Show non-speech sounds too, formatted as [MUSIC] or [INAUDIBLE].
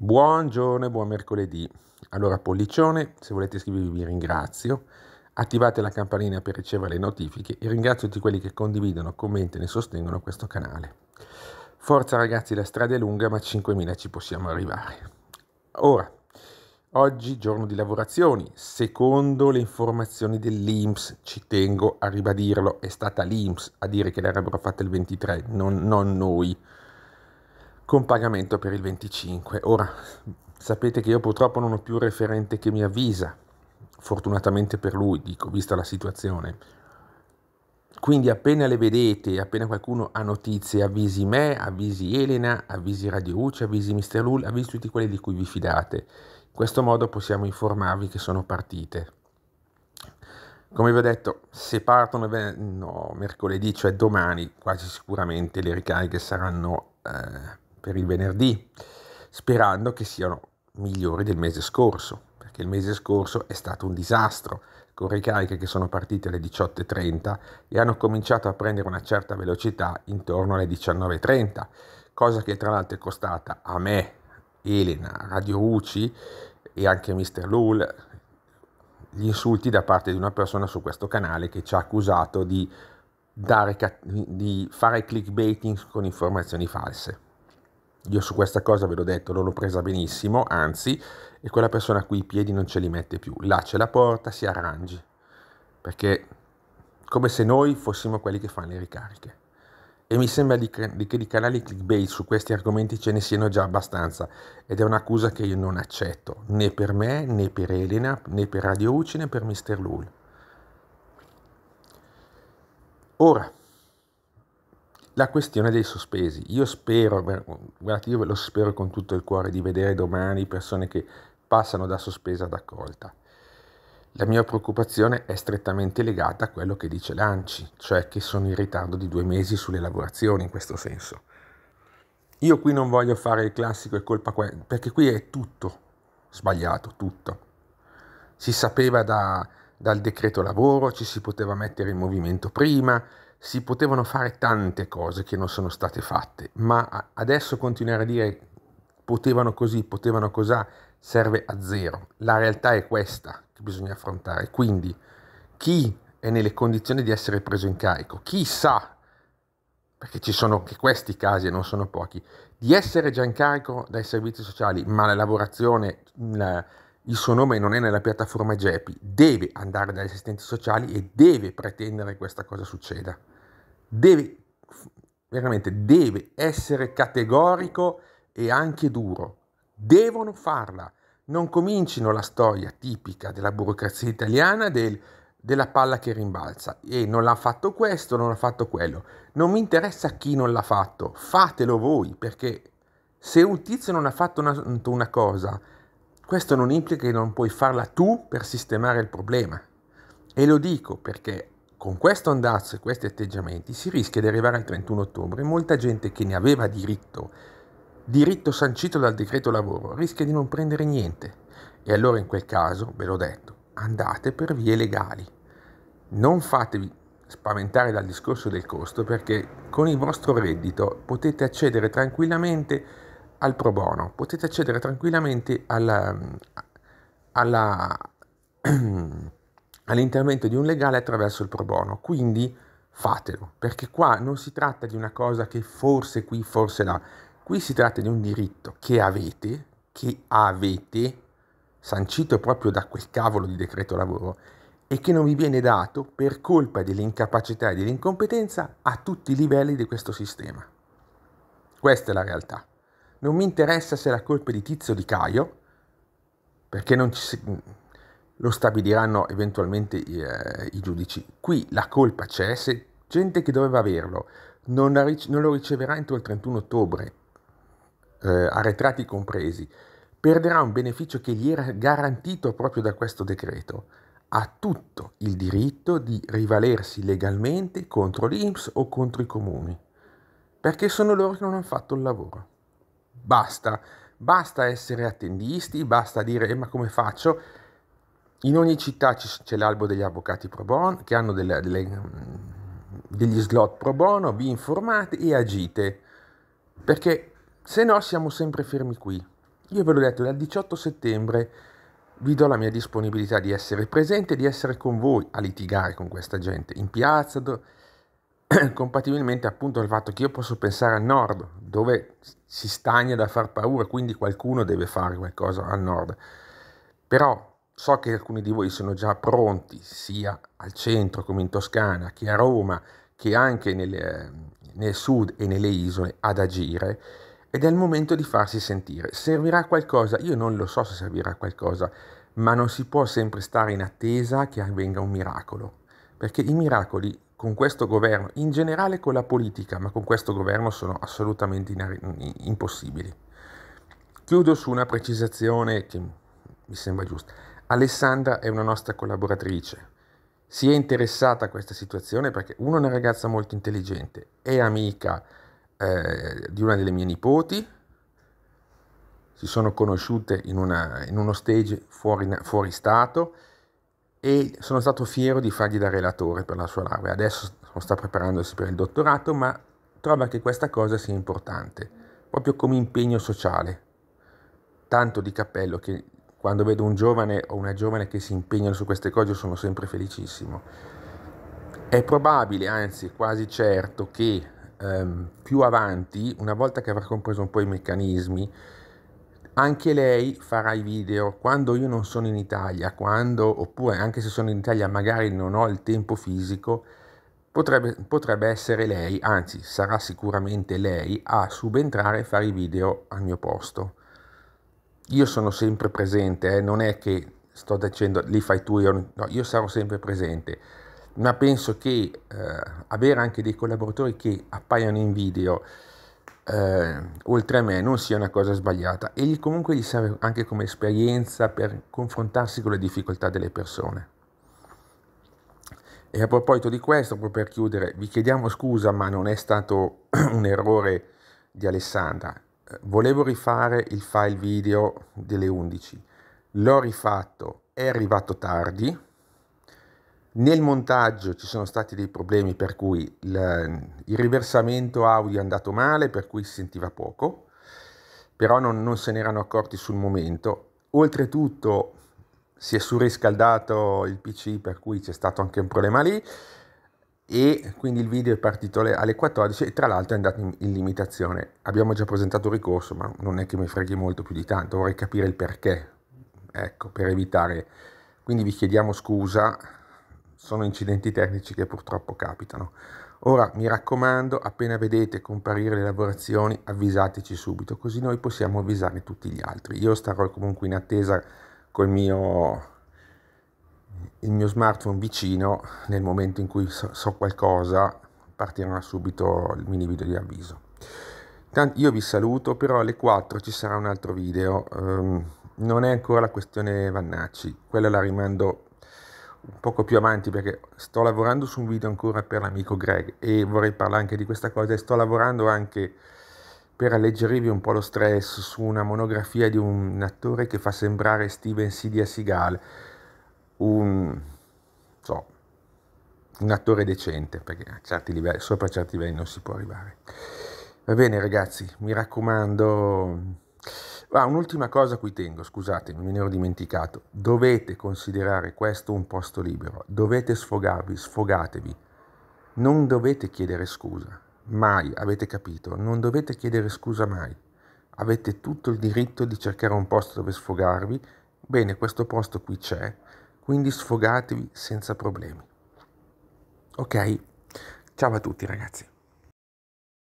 Buongiorno buon mercoledì. Allora, Pollicione, se volete iscrivervi vi ringrazio. Attivate la campanella per ricevere le notifiche e ringrazio tutti quelli che condividono, commentano e sostengono questo canale. Forza ragazzi, la strada è lunga, ma 5.000 ci possiamo arrivare. Ora, oggi giorno di lavorazioni, secondo le informazioni dell'INPS, ci tengo a ribadirlo, è stata l'INPS a dire che l'avrebbero fatta il 23, non, non noi con pagamento per il 25. Ora, sapete che io purtroppo non ho più referente che mi avvisa, fortunatamente per lui, dico, vista la situazione. Quindi appena le vedete, appena qualcuno ha notizie, avvisi me, avvisi Elena, avvisi Radio Uci, avvisi Mr. Lul, avvisi tutti quelli di cui vi fidate. In questo modo possiamo informarvi che sono partite. Come vi ho detto, se partono no, mercoledì, cioè domani, quasi sicuramente le ricariche saranno... Eh, per il venerdì, sperando che siano migliori del mese scorso, perché il mese scorso è stato un disastro, con ricariche che sono partite alle 18.30 e hanno cominciato a prendere una certa velocità intorno alle 19.30, cosa che tra l'altro è costata a me, Elena, Radio Uci e anche a Mr. Lul gli insulti da parte di una persona su questo canale che ci ha accusato di, dare, di fare clickbaiting con informazioni false. Io su questa cosa ve l'ho detto, non l'ho presa benissimo, anzi, e quella persona qui i piedi non ce li mette più. Là c'è la porta, si arrangi, perché come se noi fossimo quelli che fanno le ricariche. E mi sembra di che di canali clickbait su questi argomenti ce ne siano già abbastanza ed è un'accusa che io non accetto, né per me, né per Elena, né per Radio UCI, né per Mr. Lul. Ora, la questione dei sospesi. Io spero, guardate, io ve lo spero con tutto il cuore di vedere domani persone che passano da sospesa ad accolta. La mia preoccupazione è strettamente legata a quello che dice l'ANCI, cioè che sono in ritardo di due mesi sulle lavorazioni in questo senso. Io qui non voglio fare il classico è colpa que- perché qui è tutto sbagliato, tutto. Si sapeva da, dal decreto lavoro, ci si poteva mettere in movimento prima, si potevano fare tante cose che non sono state fatte, ma adesso continuare a dire potevano così, potevano cos'ha, serve a zero. La realtà è questa che bisogna affrontare. Quindi chi è nelle condizioni di essere preso in carico, chi sa, perché ci sono anche questi casi e non sono pochi, di essere già in carico dai servizi sociali, ma la lavorazione... La, il suo nome non è nella piattaforma GEPI, deve andare dagli assistenti sociali e deve pretendere che questa cosa succeda. Deve, veramente, deve essere categorico e anche duro. Devono farla. Non comincino la storia tipica della burocrazia italiana del, della palla che rimbalza e non l'ha fatto questo, non l'ha fatto quello. Non mi interessa chi non l'ha fatto, fatelo voi perché se un tizio non ha fatto una, una cosa questo non implica che non puoi farla tu per sistemare il problema. E lo dico perché con questo andazzo e questi atteggiamenti si rischia di arrivare al 31 ottobre e molta gente che ne aveva diritto, diritto sancito dal decreto lavoro, rischia di non prendere niente. E allora in quel caso, ve l'ho detto, andate per vie legali. Non fatevi spaventare dal discorso del costo perché con il vostro reddito potete accedere tranquillamente a al pro bono, potete accedere tranquillamente alla, alla, [CLEARS THROAT] all'intervento di un legale attraverso il pro bono, quindi fatelo, perché qua non si tratta di una cosa che forse qui, forse là, qui si tratta di un diritto che avete, che avete sancito proprio da quel cavolo di decreto lavoro e che non vi viene dato per colpa dell'incapacità e dell'incompetenza a tutti i livelli di questo sistema. Questa è la realtà non mi interessa se la colpa è di Tizio o di Caio, perché ci, lo stabiliranno eventualmente i, eh, i, giudici. Qui la colpa c'è, se gente che doveva averlo non, la, non lo riceverà entro il 31 ottobre, eh, arretrati compresi, perderà un beneficio che gli era garantito proprio da questo decreto. Ha tutto il diritto di rivalersi legalmente contro l'Inps o contro i comuni, perché sono loro che non hanno fatto il lavoro. Basta. Basta essere attendisti, basta dire eh, ma come faccio? In ogni città c'è l'albo degli avvocati pro bono che hanno delle, delle, mm, degli slot pro bono, vi informate e agite, perché se no siamo sempre fermi qui. Io ve l'ho detto, dal 18 settembre vi do la mia disponibilità di essere presente, di essere con voi a litigare con questa gente in piazza. Do- [CLEARS THROAT] compatibilmente appunto al fatto che io posso pensare a nord, dove si stagna da far paura, quindi qualcuno deve fare qualcosa a nord. Però so che alcuni di voi sono già pronti, sia al centro come in Toscana, che a Roma, che anche nelle, nel sud e nelle isole, ad agire ed è il momento di farsi sentire. Servirà qualcosa? Io non lo so se servirà qualcosa, ma non si può sempre stare in attesa che avvenga un miracolo, perché i miracoli con questo governo, in generale con la politica, ma con questo governo sono assolutamente in, impossibili. Chiudo su una precisazione che mi sembra giusta. Alessandra è una nostra collaboratrice, si è interessata a questa situazione perché uno è una ragazza molto intelligente, è amica eh, di una delle mie nipoti, si sono conosciute in, una, in uno stage fuori, fuori Stato, e sono stato fiero di fargli da relatore per la sua laurea. Adesso sta preparandosi per il dottorato, ma trova che questa cosa sia importante, proprio come impegno sociale. Tanto di cappello che quando vedo un giovane o una giovane che si impegnano su queste cose sono sempre felicissimo. È probabile, anzi quasi certo, che ehm, più avanti, una volta che avrà compreso un po' i meccanismi, anche lei farà i video quando io non sono in Italia, quando, oppure anche se sono in Italia magari non ho il tempo fisico, potrebbe, potrebbe essere lei, anzi sarà sicuramente lei, a subentrare e fare i video al mio posto. Io sono sempre presente, eh, non è che sto dicendo li fai tu, io, no, io sarò sempre presente, ma penso che eh, avere anche dei collaboratori che appaiono in video, eh, oltre a me non sia una cosa sbagliata e comunque gli serve anche come esperienza per confrontarsi con le difficoltà delle persone. E a proposito di questo, proprio per chiudere, vi chiediamo scusa, ma non è stato [CLEARS THROAT] un errore di Alessandra. Eh, volevo rifare il file video delle 11, l'ho rifatto, è arrivato tardi, nel montaggio ci sono stati dei problemi per cui il, il riversamento audio è andato male, per cui si sentiva poco, però non, non se erano accorti sul momento. Oltretutto si è surriscaldato il PC, per cui c'è stato anche un problema lì e quindi il video è partito alle 14 e tra l'altro è andato in, limitazione. Abbiamo già presentato ricorso, ma non è che mi freghi molto più di tanto, vorrei capire il perché, ecco, per evitare. Quindi vi chiediamo scusa sono incidenti tecnici che purtroppo capitano. Ora mi raccomando, appena vedete comparire le lavorazioni, avvisateci subito, così noi possiamo avvisare tutti gli altri. Io starò comunque in attesa col mio il mio smartphone vicino nel momento in cui so, qualcosa partirà subito il mini video di avviso. Tanto io vi saluto, però alle 4 ci sarà un altro video. Um, non è ancora la questione Vannacci, quella la rimando poco più avanti perché sto lavorando su un video ancora per l'amico Greg e vorrei parlare anche di questa cosa e sto lavorando anche per alleggerirvi un po' lo stress su una monografia di un attore che fa sembrare Steven Sidia Seagal un, so, un attore decente perché a certi livelli, sopra certi livelli non si può arrivare va bene ragazzi mi raccomando Ah, un'ultima cosa qui cui tengo, scusatemi, me ne ero dimenticato. Dovete considerare questo un posto libero, dovete sfogarvi, sfogatevi. Non dovete chiedere scusa, mai, avete capito? Non dovete chiedere scusa mai. Avete tutto il diritto di cercare un posto dove sfogarvi. Bene, questo posto qui c'è, quindi sfogatevi senza problemi. Ok? Ciao a tutti ragazzi.